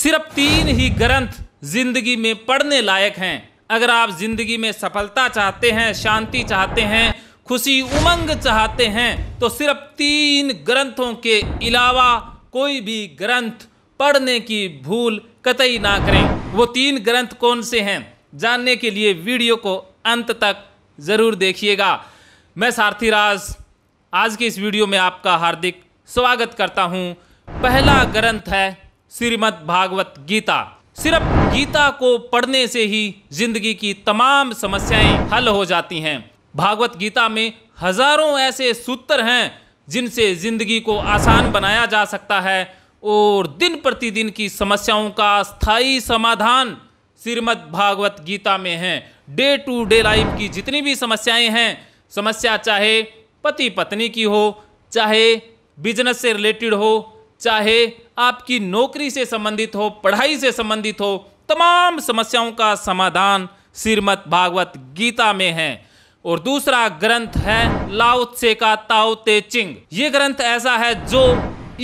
सिर्फ तीन ही ग्रंथ जिंदगी में पढ़ने लायक हैं अगर आप जिंदगी में सफलता चाहते हैं शांति चाहते हैं खुशी उमंग चाहते हैं तो सिर्फ तीन ग्रंथों के अलावा कोई भी ग्रंथ पढ़ने की भूल कतई ना करें वो तीन ग्रंथ कौन से हैं जानने के लिए वीडियो को अंत तक ज़रूर देखिएगा मैं सारथी राज आज के इस वीडियो में आपका हार्दिक स्वागत करता हूँ पहला ग्रंथ है श्रीमद भागवत गीता सिर्फ गीता को पढ़ने से ही जिंदगी की तमाम समस्याएं हल हो जाती हैं भागवत गीता में हजारों ऐसे सूत्र हैं जिनसे जिंदगी को आसान बनाया जा सकता है और दिन प्रतिदिन की समस्याओं का स्थायी समाधान श्रीमद भागवत गीता में है डे टू डे लाइफ की जितनी भी समस्याएं हैं समस्या चाहे पति पत्नी की हो चाहे बिजनेस से रिलेटेड हो चाहे आपकी नौकरी से संबंधित हो पढ़ाई से संबंधित हो तमाम समस्याओं का समाधान श्रीमद भागवत गीता में है और दूसरा ग्रंथ है लाउत्से का ताओ ते चिंग ये ग्रंथ ऐसा है जो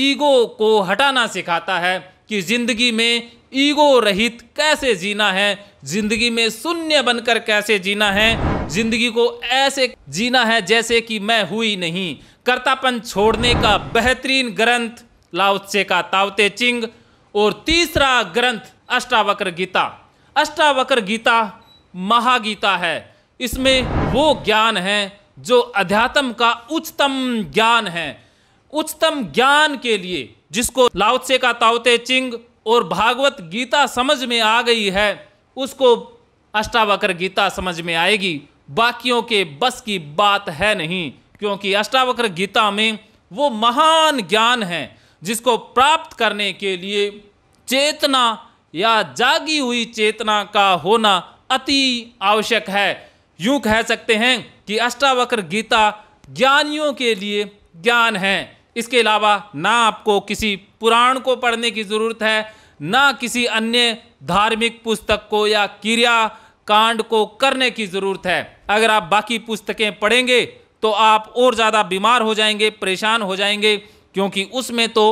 ईगो को हटाना सिखाता है कि जिंदगी में ईगो रहित कैसे जीना है जिंदगी में शून्य बनकर कैसे जीना है जिंदगी को ऐसे जीना है जैसे कि मैं हुई नहीं कर्तापन छोड़ने का बेहतरीन ग्रंथ लाउत्से का तावते चिंग और तीसरा ग्रंथ अष्टावक्र गीता अष्टावक्र गीता महागीता है इसमें वो ज्ञान है जो अध्यात्म का उच्चतम ज्ञान है उच्चतम ज्ञान के लिए जिसको लाउत्से का तावते चिंग और भागवत गीता समझ में आ गई है उसको अष्टावक्र गीता समझ में आएगी बाकियों के बस की बात है नहीं क्योंकि अष्टावक्र गीता में वो महान ज्ञान है जिसको प्राप्त करने के लिए चेतना या जागी हुई चेतना का होना अति आवश्यक है यूँ कह सकते हैं कि अष्टावक्र गीता ज्ञानियों के लिए ज्ञान है इसके अलावा ना आपको किसी पुराण को पढ़ने की ज़रूरत है ना किसी अन्य धार्मिक पुस्तक को या क्रिया कांड को करने की ज़रूरत है अगर आप बाकी पुस्तकें पढ़ेंगे तो आप और ज़्यादा बीमार हो जाएंगे परेशान हो जाएंगे क्योंकि उसमें तो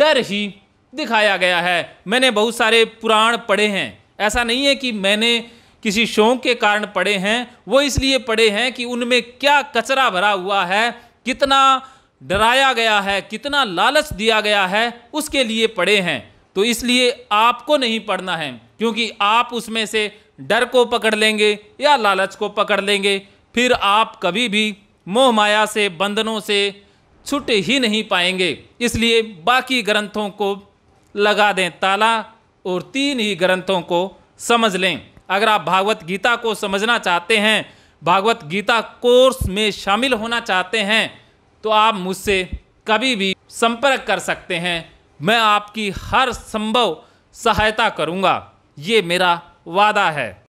डर ही दिखाया गया है मैंने बहुत सारे पुराण पढ़े हैं ऐसा नहीं है कि मैंने किसी शौक के कारण पढ़े हैं वो इसलिए पढ़े हैं कि उनमें क्या कचरा भरा हुआ है कितना डराया गया है कितना लालच दिया गया है उसके लिए पढ़े हैं तो इसलिए आपको नहीं पढ़ना है क्योंकि आप उसमें से डर को पकड़ लेंगे या लालच को पकड़ लेंगे फिर आप कभी भी मोह माया से बंधनों से छूट ही नहीं पाएंगे इसलिए बाकी ग्रंथों को लगा दें ताला और तीन ही ग्रंथों को समझ लें अगर आप भागवत गीता को समझना चाहते हैं भागवत गीता कोर्स में शामिल होना चाहते हैं तो आप मुझसे कभी भी संपर्क कर सकते हैं मैं आपकी हर संभव सहायता करूंगा ये मेरा वादा है